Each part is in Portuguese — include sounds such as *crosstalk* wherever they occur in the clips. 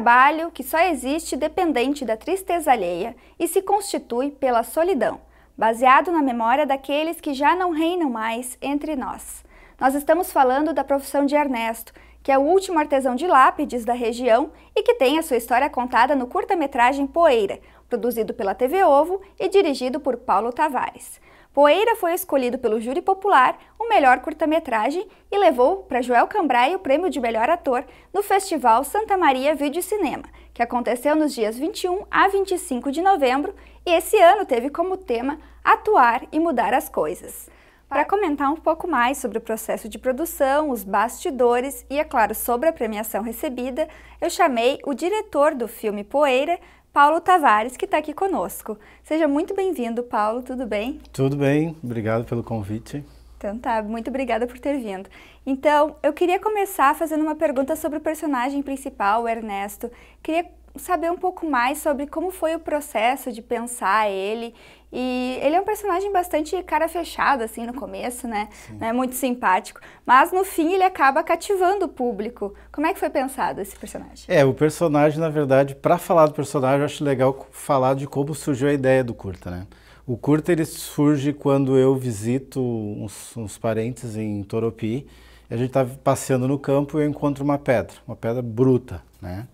trabalho que só existe dependente da tristeza alheia e se constitui pela solidão, baseado na memória daqueles que já não reinam mais entre nós. Nós estamos falando da profissão de Ernesto, que é o último artesão de lápides da região e que tem a sua história contada no curta-metragem Poeira, produzido pela TV Ovo e dirigido por Paulo Tavares. Poeira foi escolhido pelo júri popular o melhor curta-metragem e levou para Joel Cambrai o prêmio de melhor ator no Festival Santa Maria Vídeo Cinema, que aconteceu nos dias 21 a 25 de novembro e esse ano teve como tema Atuar e Mudar as Coisas. Para comentar um pouco mais sobre o processo de produção, os bastidores e, é claro, sobre a premiação recebida, eu chamei o diretor do filme Poeira, Paulo Tavares, que está aqui conosco. Seja muito bem-vindo, Paulo, tudo bem? Tudo bem, obrigado pelo convite. Então tá, muito obrigada por ter vindo. Então, eu queria começar fazendo uma pergunta sobre o personagem principal, o Ernesto. Queria saber um pouco mais sobre como foi o processo de pensar ele e ele é um personagem bastante cara fechada, assim, no começo, né? né? Muito simpático. Mas no fim ele acaba cativando o público. Como é que foi pensado esse personagem? É, o personagem, na verdade, para falar do personagem, eu acho legal falar de como surgiu a ideia do curta, né? O curta ele surge quando eu visito uns, uns parentes em Toropi. a gente está passeando no campo e eu encontro uma pedra, uma pedra bruta, né?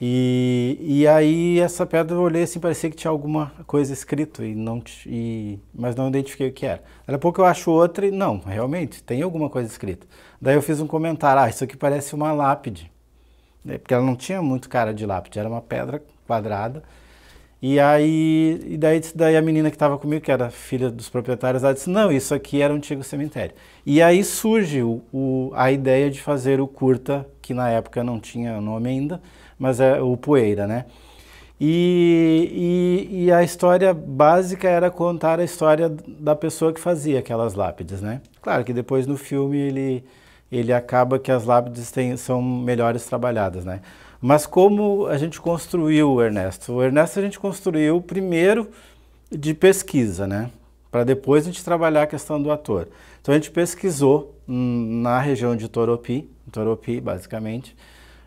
E, e aí essa pedra eu olhei assim, parecia que tinha alguma coisa escrito, e não, e, mas não identifiquei o que era. Daqui a pouco eu acho outra e não, realmente, tem alguma coisa escrita. Daí eu fiz um comentário, ah, isso aqui parece uma lápide. Né, porque ela não tinha muito cara de lápide, era uma pedra quadrada, e aí, e daí, daí a menina que estava comigo, que era filha dos proprietários, ela disse, não, isso aqui era um antigo cemitério. E aí surge o, o, a ideia de fazer o curta, que na época não tinha nome ainda, mas é o Poeira, né? E, e, e a história básica era contar a história da pessoa que fazia aquelas lápides, né? Claro que depois no filme ele, ele acaba que as lápides têm, são melhores trabalhadas, né? Mas como a gente construiu o Ernesto? O Ernesto a gente construiu primeiro de pesquisa, né? Para depois a gente trabalhar a questão do ator. Então a gente pesquisou na região de Toropi, Toropi basicamente.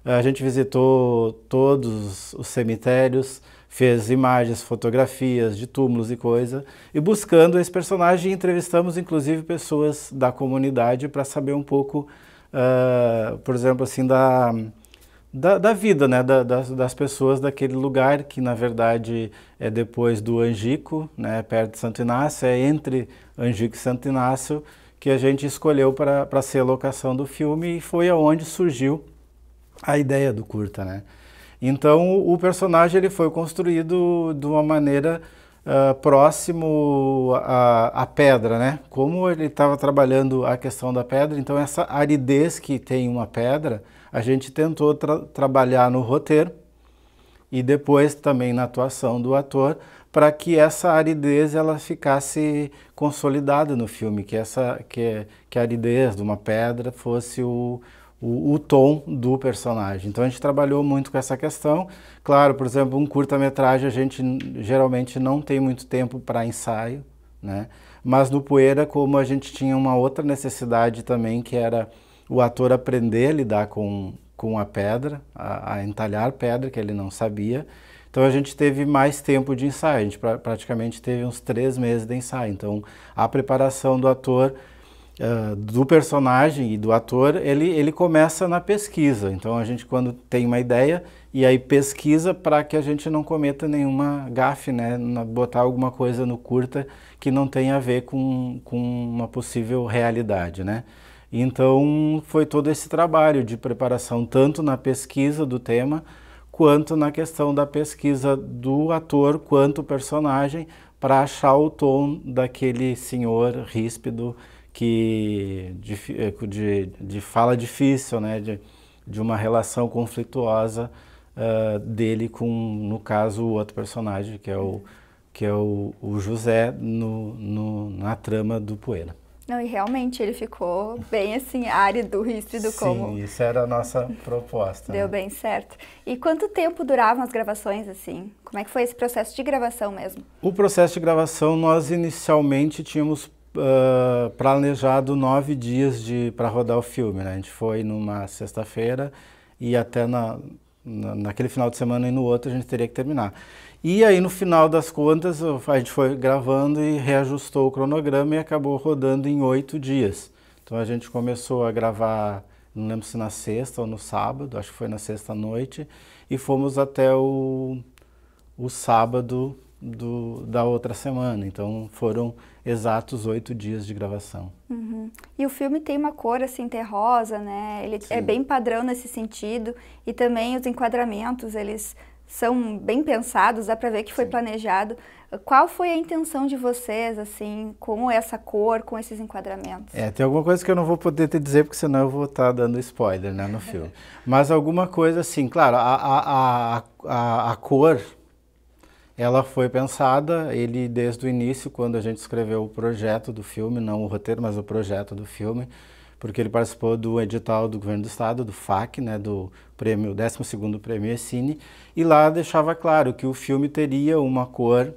A gente visitou todos os cemitérios, fez imagens, fotografias de túmulos e coisa. E buscando esse personagem, entrevistamos inclusive pessoas da comunidade para saber um pouco, uh, por exemplo, assim, da da, da vida, né, da, das, das, pessoas daquele lugar que na verdade é depois do Angico, né, perto de Santo Inácio, é entre Angico e Santo Inácio que a gente escolheu para ser a locação do filme e foi aonde surgiu a ideia do curta, né? Então o personagem ele foi construído de uma maneira uh, próximo à, à pedra, né? Como ele estava trabalhando a questão da pedra, então essa aridez que tem uma pedra a gente tentou tra trabalhar no roteiro e depois também na atuação do ator para que essa aridez ela ficasse consolidada no filme, que essa que, que a aridez de uma pedra fosse o, o, o, tom do personagem. Então a gente trabalhou muito com essa questão. Claro, por exemplo, um curta-metragem a gente geralmente não tem muito tempo para ensaio, né? Mas no Poeira, como a gente tinha uma outra necessidade também, que era o ator aprender a lidar com, com a pedra, a, a entalhar pedra, que ele não sabia. Então a gente teve mais tempo de ensaio, a gente pra, praticamente teve uns três meses de ensaio. Então a preparação do ator, uh, do personagem e do ator, ele, ele começa na pesquisa. Então a gente, quando tem uma ideia, e aí pesquisa para que a gente não cometa nenhuma gafe, né? Botar alguma coisa no curta que não tenha a ver com, com uma possível realidade, né? Então foi todo esse trabalho de preparação, tanto na pesquisa do tema, quanto na questão da pesquisa do ator quanto personagem, para achar o tom daquele senhor ríspido que de, eh, de, de fala difícil, né? de, de uma relação conflituosa uh, dele com, no caso, o outro personagem, que é o, que é o, o José, no, no na trama do Poeira. Não, e realmente ele ficou bem assim, árido, ríspido Sim, como. Sim, isso era a nossa proposta. Deu né? bem certo. E quanto tempo duravam as gravações assim? Como é que foi esse processo de gravação mesmo? O processo de gravação nós inicialmente tínhamos uh, planejado nove dias para rodar o filme, né? A gente foi numa sexta-feira e até na naquele final de semana e no outro a gente teria que terminar. E aí no final das contas a gente foi gravando e reajustou o cronograma e acabou rodando em oito dias. Então a gente começou a gravar, não lembro se na sexta ou no sábado, acho que foi na sexta noite, e fomos até o, o sábado do, da outra semana. Então foram exatos oito dias de gravação. Uhum. E o filme tem uma cor assim terrosa, né? Ele é Sim. é bem padrão nesse sentido e também os enquadramentos eles são bem pensados, dá para ver que foi Sim. planejado. Qual foi a intenção de vocês, assim, com essa cor, com esses enquadramentos? É, tem alguma coisa que eu não vou poder te dizer, porque senão eu vou estar tá dando spoiler, né, no *laughs* filme. Mas alguma coisa, assim, claro, a, a, a, a cor ela foi pensada, ele desde o início, quando a gente escreveu o projeto do filme, não o roteiro, mas o projeto do filme, porque ele participou do edital do governo do estado, do FAC, né, do prêmio, 12º prêmio Cine, e lá deixava claro que o filme teria uma cor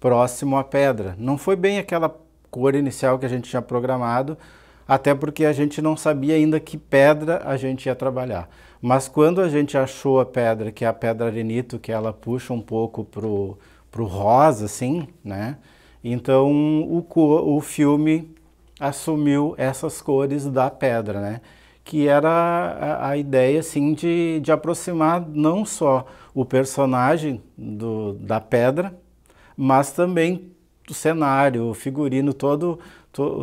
próximo à pedra. Não foi bem aquela cor inicial que a gente tinha programado, até porque a gente não sabia ainda que pedra a gente ia trabalhar. Mas quando a gente achou a pedra, que é a pedra arenito, que ela puxa um pouco pro, pro rosa, assim, né? Então o, o filme assumiu essas cores da pedra, né? Que era a, a ideia, assim, de, de aproximar não só o personagem do, da pedra, mas também o cenário, o figurino, todo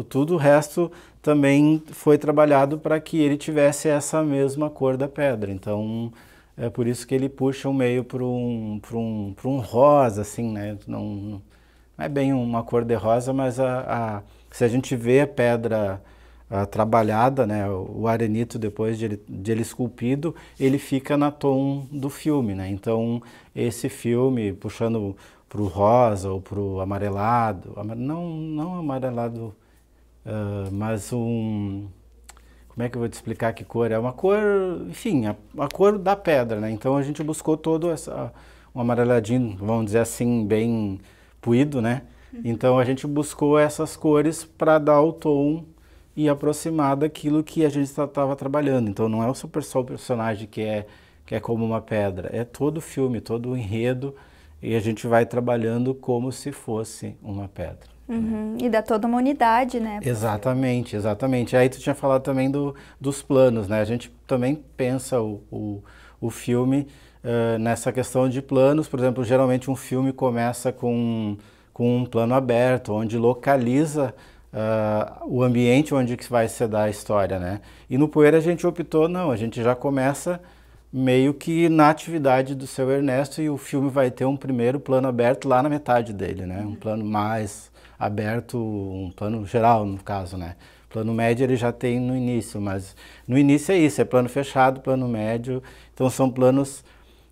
tudo o resto também foi trabalhado para que ele tivesse essa mesma cor da pedra. Então é por isso que ele puxa o meio para um, um, um rosa, assim, né? Não, não é bem uma cor de rosa, mas a, a se a gente vê a pedra a, trabalhada, né, o arenito depois de ele, de ele, esculpido, ele fica na tom do filme, né? Então esse filme puxando pro rosa ou pro amarelado, não, não amarelado, uh, mas um, como é que eu vou te explicar que cor é? Uma cor, enfim, a, a cor da pedra, né? Então a gente buscou todo essa, um amareladinho, vamos dizer assim, bem puído, né? Uhum. Então a gente buscou essas cores para dar o tom e aproximar daquilo que a gente estava trabalhando. Então não é só o personagem que é, que é como uma pedra, é todo o filme, todo o enredo, e a gente vai trabalhando como se fosse uma pedra. Uhum. Né? E dá toda uma unidade, né? Exatamente, exatamente. Aí tu tinha falado também do, dos planos, né? A gente também pensa o, o, o filme uh, nessa questão de planos. Por exemplo, geralmente um filme começa com, com um plano aberto, onde localiza Uh, o ambiente onde que vai se dar a história, né? E no Poeira a gente optou, não, a gente já começa meio que na atividade do seu Ernesto e o filme vai ter um primeiro plano aberto lá na metade dele, né? Um plano mais aberto, um plano geral no caso, né? Plano médio ele já tem no início, mas no início é isso, é plano fechado, plano médio, então são planos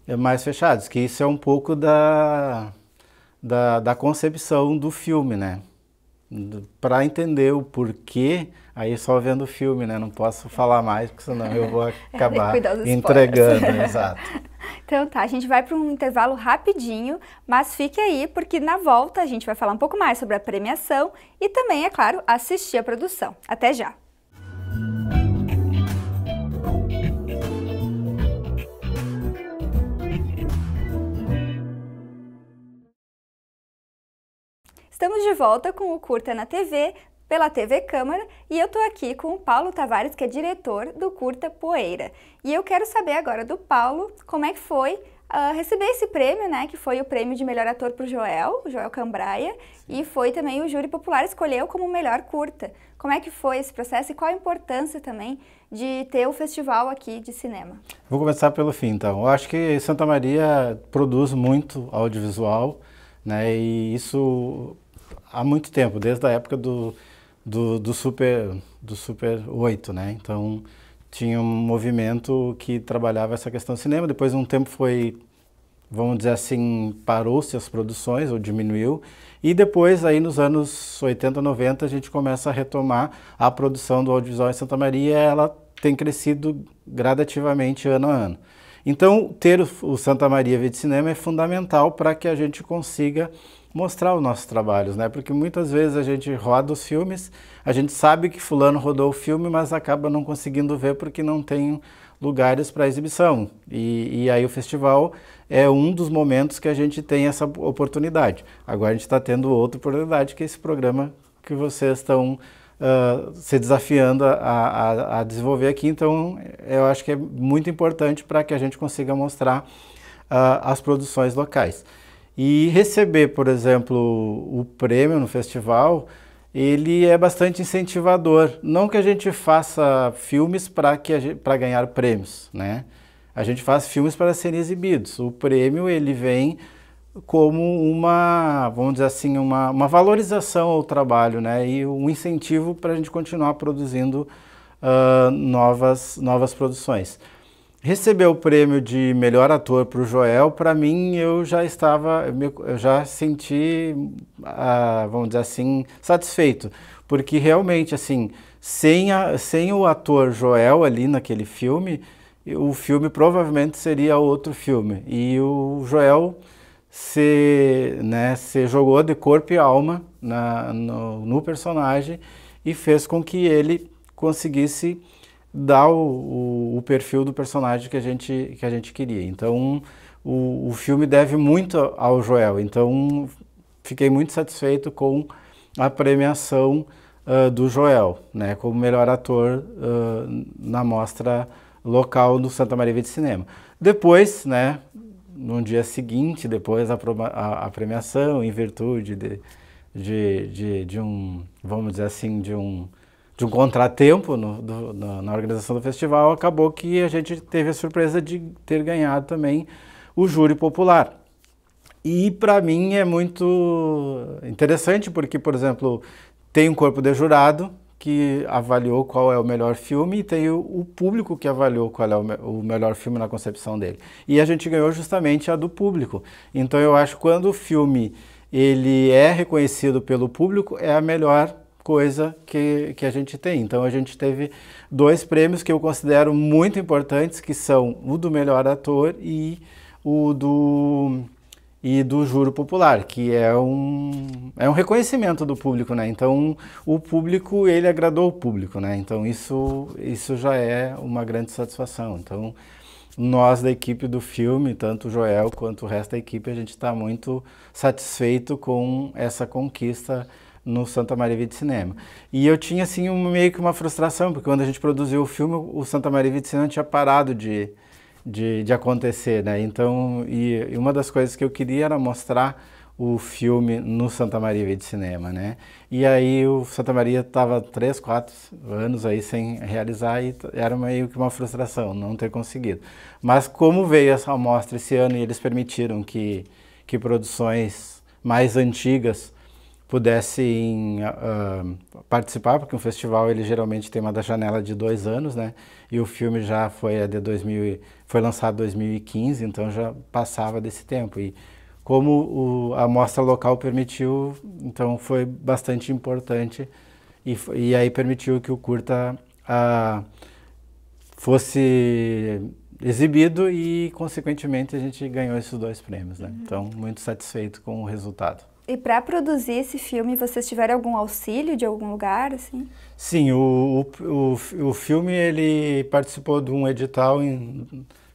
é, mais fechados, que isso é um pouco da, da, da concepção do filme, né? Para entender o porquê Aí só vendo o filme, né? Não posso falar mais, porque senão eu vou *laughs* é, acabar entregando, exato. *laughs* Então tá, a gente vai para um intervalo rapidinho, mas fique aí porque na volta a gente vai falar um pouco mais sobre a premiação e também, é claro, assistir a produção. Até já! Estamos de volta com o Curta na TV pela TV Câmara e eu estou aqui com o Paulo Tavares, que é diretor do Curta Poeira. E eu quero saber agora do Paulo como é que foi uh, receber esse prêmio, né? Que foi o prêmio de melhor ator para o Joel, o Joel Cambraia, Sim. e foi também o júri popular escolheu como melhor curta. Como é que foi esse processo e qual a importância também de ter o festival aqui de cinema? Vou começar pelo fim, então. Eu acho que Santa Maria produz muito audiovisual, né? E isso há muito tempo, desde a época do do, do, super, do Super 8, né? Então tinha um movimento que trabalhava essa questão do cinema. Depois, um tempo foi, vamos dizer assim, parou-se as produções ou diminuiu. E depois, aí nos anos 80, 90, a gente começa a retomar a produção do audiovisual em Santa Maria. Ela tem crescido gradativamente ano a ano. Então, ter o Santa Maria Vídeo Cinema é fundamental para que a gente consiga mostrar os nossos trabalhos, né? Porque muitas vezes a gente roda os filmes, a gente sabe que fulano rodou o filme, mas acaba não conseguindo ver porque não tem lugares para exibição. E, e, aí o festival é um dos momentos que a gente tem essa oportunidade. Agora a gente está tendo outra oportunidade, que é esse programa que vocês estão uh, se desafiando a, a, a desenvolver aqui. Então eu acho que é muito importante para que a gente consiga mostrar uh, as produções locais. E receber, por exemplo, o prêmio no festival, ele é bastante incentivador. Não que a gente faça filmes para ganhar prêmios, né? A gente faz filmes para serem exibidos. O prêmio, ele vem como uma, vamos dizer assim, uma, uma valorização ao trabalho, né? E um incentivo para a gente continuar produzindo uh, novas, novas produções receber o prêmio de melhor ator para o Joel, para mim eu já estava, eu, já senti, ah, vamos dizer assim, satisfeito, porque realmente assim, sem, a, sem o ator Joel ali naquele filme, o filme provavelmente seria outro filme. E o Joel se, né, se jogou de corpo e alma na, no, no personagem e fez com que ele conseguisse dá o, o, o, perfil do personagem que a gente, que a gente queria. Então, o, o filme deve muito ao Joel. Então, fiquei muito satisfeito com a premiação uh, do Joel, né, como melhor ator uh, na mostra local do Santa Maria de Cinema. Depois, né, no dia seguinte, depois a, a, a premiação, em virtude de, de, de, de um, vamos dizer assim, de um de um contratempo no, do, na, na organização do festival, acabou que a gente teve a surpresa de ter ganhado também o júri popular. E para mim é muito interessante porque, por exemplo, tem um corpo de jurado que avaliou qual é o melhor filme e tem o, o público que avaliou qual é o, me, o, melhor filme na concepção dele. E a gente ganhou justamente a do público. Então eu acho que quando o filme ele é reconhecido pelo público é a melhor coisa que, que a gente tem. Então a gente teve dois prêmios que eu considero muito importantes, que são o do melhor ator e o do e do júri popular, que é um, é um reconhecimento do público, né? Então, o público, ele agradou o público, né? Então, isso, isso já é uma grande satisfação. Então, nós da equipe do filme, tanto o Joel quanto o resto da equipe, a gente está muito satisfeito com essa conquista no Santa Maria de Cinema. E eu tinha assim um, meio que uma frustração, porque quando a gente produziu o filme, o Santa Maria de Cinema tinha parado de, de, de acontecer, né? Então, e, e, uma das coisas que eu queria era mostrar o filme no Santa Maria de Cinema, né? E aí o Santa Maria estava três, quatro anos aí sem realizar e era meio que uma frustração não ter conseguido. Mas como veio essa amostra esse ano e eles permitiram que, que produções mais antigas pudessem uh, ah, ah, participar, porque um festival ele geralmente tem uma da janela de dois anos, né? E o filme já foi de 2000, foi lançado em 2015, então já passava desse tempo. E como o, a mostra local permitiu, então foi bastante importante e, e aí permitiu que o curta uh, fosse exibido e, consequentemente, a gente ganhou esses dois prêmios, né? Uhum. Então, muito satisfeito com o resultado. E para produzir esse filme, vocês tiveram algum auxílio de algum lugar, assim? Sim, o, o, o filme ele participou de um edital em,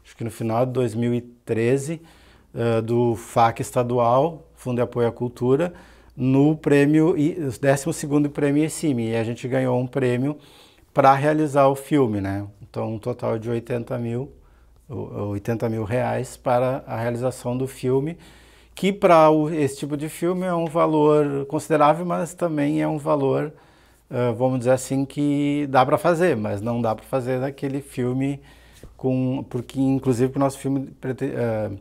acho que no final de 2013 uh, eh, do FAC estadual, Fundo de Apoio à Cultura, no prêmio 12 prêmio ICIMI, e a gente ganhou um prêmio para realizar o filme, né? Então um total de 80 mil, 80 mil reais para a realização do filme que para esse tipo de filme é um valor considerável, mas também é um valor, uh, vamos dizer assim, que dá para fazer, mas não dá para fazer daquele filme com, porque inclusive o nosso filme uh,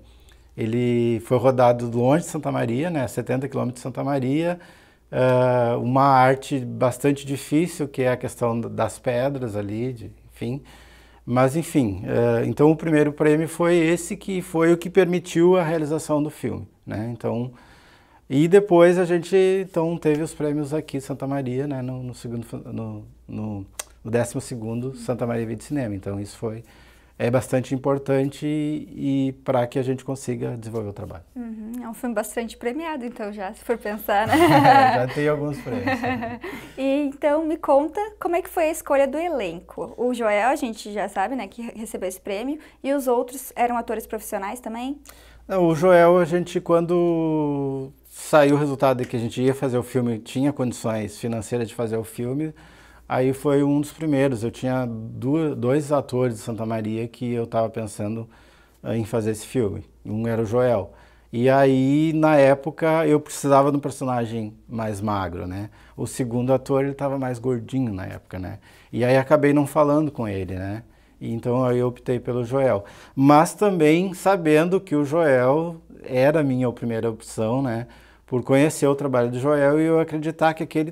ele foi rodado longe de Santa Maria, né, 70 quilômetros de Santa Maria, uh, uma arte bastante difícil que é a questão das pedras ali, de, enfim. Mas enfim, então o primeiro prêmio foi esse que foi o que permitiu a realização do filme né? Então, e depois a gente então teve os prêmios aqui em Santa Maria, né? No, no segundo, no, no, no 12 segundo Santa Maria Vida de Cinema. Então isso foi é bastante importante e, e para que a gente consiga desenvolver o trabalho. Uhum, é um filme bastante premiado, então já se for pensar, né? *laughs* É, já *laughs* tem alguns prêmios. e então me conta como é que foi a escolha do elenco. O Joel a gente já sabe, né, que recebeu esse prêmio e os outros eram atores profissionais também. É, o Joel, a gente, quando saiu o resultado de que a gente ia fazer o filme, tinha condições financeiras de fazer o filme, aí foi um dos primeiros. Eu tinha duas, dois atores de Santa Maria que eu estava pensando eh, em fazer esse filme. Um era o Joel. E aí, na época, eu precisava de um personagem mais magro, né? O segundo ator, ele estava mais gordinho na época, né? E aí acabei não falando com ele, né? Então aí eu optei pelo Joel. Mas também sabendo que o Joel era a minha primeira opção, né? Por conhecer o trabalho do Joel e eu acreditar que aquele,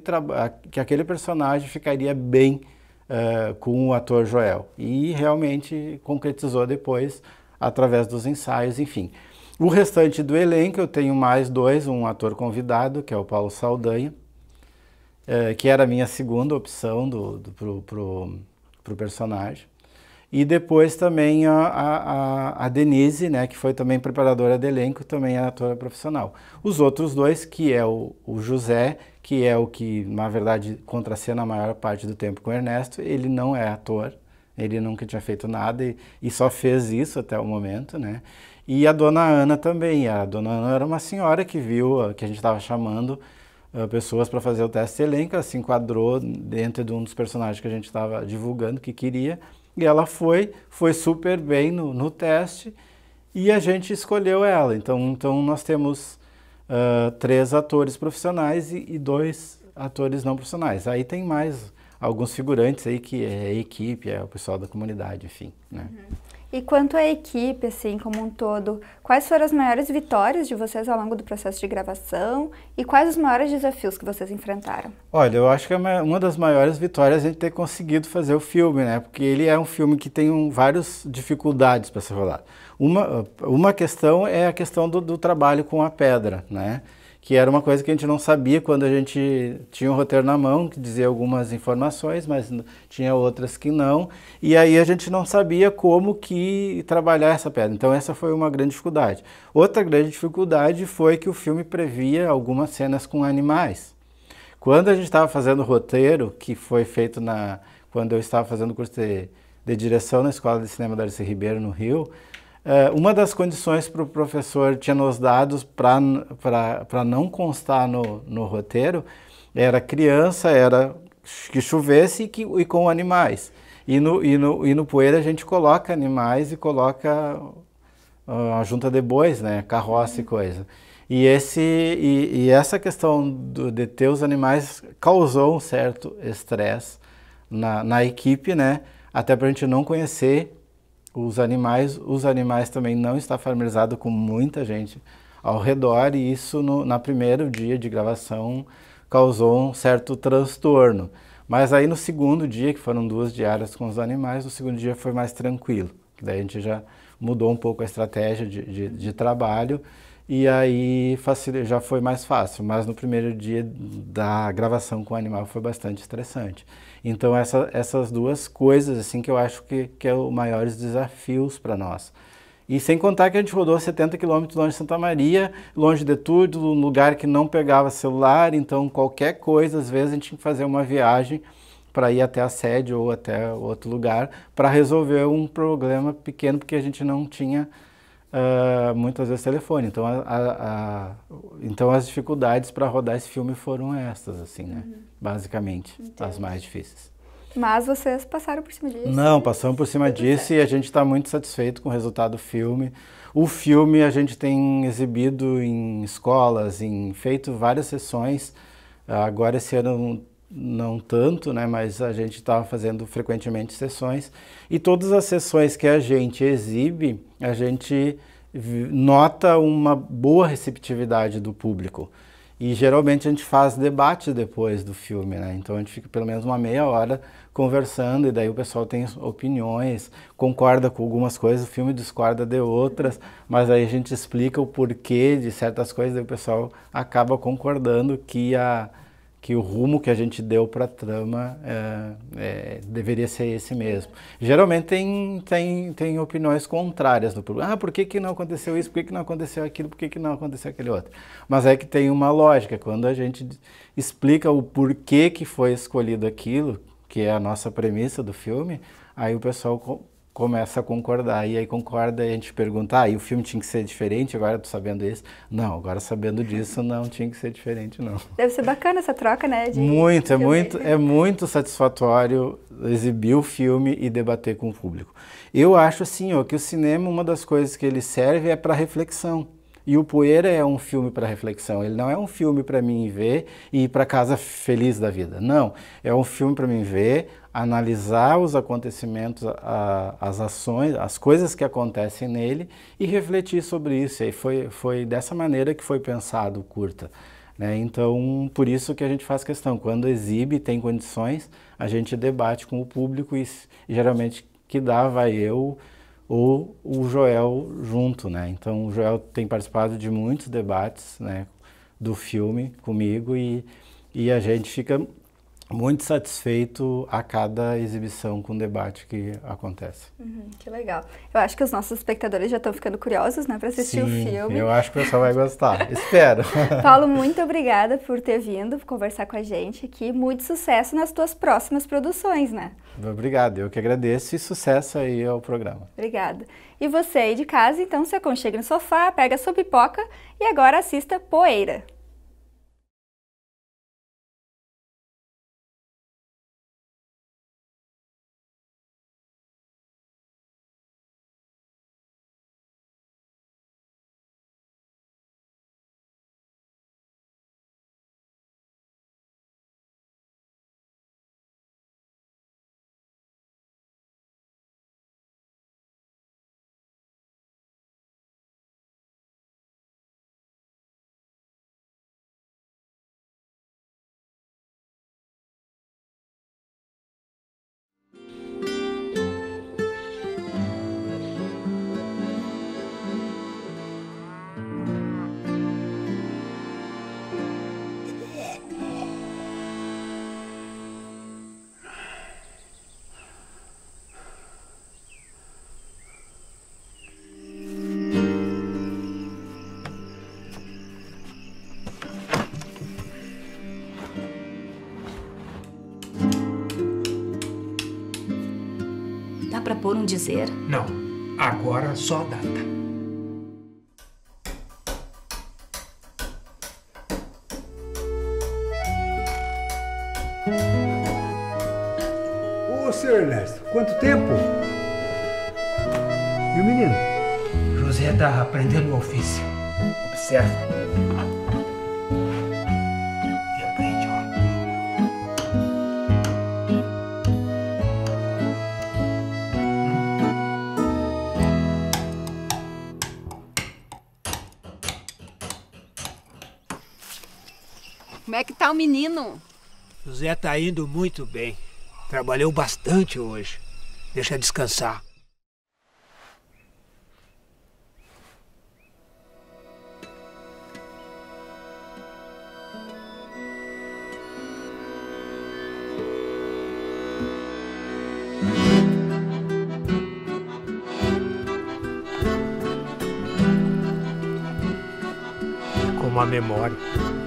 que aquele personagem ficaria bem uh, com o ator Joel. E realmente concretizou depois através dos ensaios, enfim. O restante do elenco eu tenho mais dois, um ator convidado, que é o Paulo Saldanha, eh, que era a minha segunda opção do, o pro, pro personagem. E depois também a, a, a Denise, né, que foi também preparadora de elenco, também é atora profissional. Os outros dois, que é o, o José, que é o que, na verdade, contracena a maior parte do tempo com o Ernesto, ele não é ator, ele nunca tinha feito nada e, e, só fez isso até o momento, né? E a dona Ana também. A dona Ana era uma senhora que viu, ah, que a gente estava chamando uh, pessoas para fazer o teste de elenco, ela se enquadrou dentro de um dos personagens que a gente estava divulgando que queria e ela foi, foi super bem no, no teste e a gente escolheu ela. Então, então nós temos uh, três atores profissionais e, e, dois atores não profissionais. Aí tem mais alguns figurantes aí que é a equipe, é o pessoal da comunidade, enfim. Né? Uhum. E quanto à equipe, assim, como um todo, quais foram as maiores vitórias de vocês ao longo do processo de gravação e quais os maiores desafios que vocês enfrentaram? Olha, eu acho que é uma, das maiores vitórias é a gente ter conseguido fazer o filme, né? Porque ele é um filme que tem um, várias dificuldades para ser rolado. Uma, ah, uma questão é a questão do, do trabalho com a pedra, né? que era uma coisa que a gente não sabia quando a gente tinha um roteiro na mão, que dizia algumas informações, mas tinha outras que não, e aí a gente não sabia como que trabalhar essa pedra. Então essa foi uma grande dificuldade. Outra grande dificuldade foi que o filme previa algumas cenas com animais. Quando a gente estava fazendo o roteiro, que foi feito na quando eu estava fazendo curso de, de direção na Escola de Cinema da Darcy Ribeiro no Rio, eh, uma das condições para o professor tinha nos dados para não constar no, no roteiro era criança, era que chovesse e, que, e com animais. E no, e, no, e no poeira a gente coloca animais e coloca ah, a junta de bois, né? carroça e coisa. E, esse, e, e essa questão do, de ter os animais causou um certo estresse na, na equipe, né? até para a gente não conhecer os animais, os animais também não está familiarizado com muita gente ao redor e isso no na primeiro dia de gravação causou um certo transtorno. Mas aí no segundo dia, que foram duas diárias com os animais, o segundo dia foi mais tranquilo. Daí a gente já mudou um pouco a estratégia de, de, de trabalho e aí já foi mais fácil. Mas no primeiro dia da gravação com o animal foi bastante estressante. Então essa, essas duas coisas assim que eu acho que, que é os maiores desafios para nós. E sem contar que a gente rodou 70 quilômetros longe de Santa Maria, longe de tudo, num lugar que não pegava celular, então qualquer coisa, às vezes a gente tinha que fazer uma viagem para ir até a sede ou até outro lugar para resolver um problema pequeno porque a gente não tinha uh, muitas vezes telefone. Então, a, a, a, então as dificuldades para rodar esse filme foram estas, assim, né? Uhum. Basicamente, Entendi. as mais difíceis. Mas vocês passaram por cima disso? Não, passamos por cima disso e a gente está muito satisfeito com o resultado do filme. O filme a gente tem exibido em escolas, em feito várias sessões. Ah, agora esse ano não tanto, né, mas a gente está fazendo frequentemente sessões e todas as sessões que a gente exibe, a gente nota uma boa receptividade do público. E geralmente a gente faz debate depois do filme, né? Então a gente fica pelo menos uma meia hora conversando e daí o pessoal tem opiniões, concorda com algumas coisas, o filme discorda de outras, mas aí a gente explica o porquê de certas coisas e o pessoal acaba concordando que a que o rumo que a gente deu para a trama é, é, deveria ser esse mesmo. Geralmente tem, tem, tem opiniões contrárias no público. Ah, por que, que não aconteceu isso? Por que, que não aconteceu aquilo? Por que, que não aconteceu aquele outro? Mas é que tem uma lógica. Quando a gente explica o porquê que foi escolhido aquilo, que é a nossa premissa do filme, aí o pessoal começa a concordar. E aí concorda e a gente pergunta, ah, e o filme tinha que ser diferente, agora tô sabendo isso. Não, agora sabendo disso, não tinha que ser diferente, não. Deve ser bacana essa troca, né? De... muito, é muito, é muito satisfatório exibir o filme e debater com o público. Eu acho assim, ó, que o cinema, uma das coisas que ele serve é para reflexão. E o Poeira é um filme para reflexão. Ele não é um filme para mim ver e ir para casa feliz da vida. Não. É um filme para mim ver, analisar os acontecimentos, a, as ações, as coisas que acontecem nele e refletir sobre isso. E foi, foi dessa maneira que foi pensado o curta. Né? Então, por isso que a gente faz questão. Quando exibe, tem condições, a gente debate com o público e geralmente que dá vai eu ou o Joel junto, né? Então o Joel tem participado de muitos debates, né, do filme comigo e e a gente fica muito satisfeito a cada exibição com debate que acontece. Uhum, que legal. Eu acho que os nossos espectadores já estão ficando curiosos, né, para assistir Sim, o filme. eu acho que o pessoal vai gostar. *laughs* Espero. Paulo, muito obrigada por ter vindo conversar com a gente aqui. Muito sucesso nas tuas próximas produções, né? Obrigado, eu que agradeço e sucesso aí ao programa. Obrigada. E você aí de casa, então se aconchega no sofá, pega sua pipoca e agora assista Poeira. foram dizer? Não, agora só a data. Ô, seu Ernesto, quanto tempo? E o menino? José tá aprendendo o ofício. Observa. menino. O Zé tá indo muito bem. Trabalhou bastante hoje. Deixa descansar. Como a memória.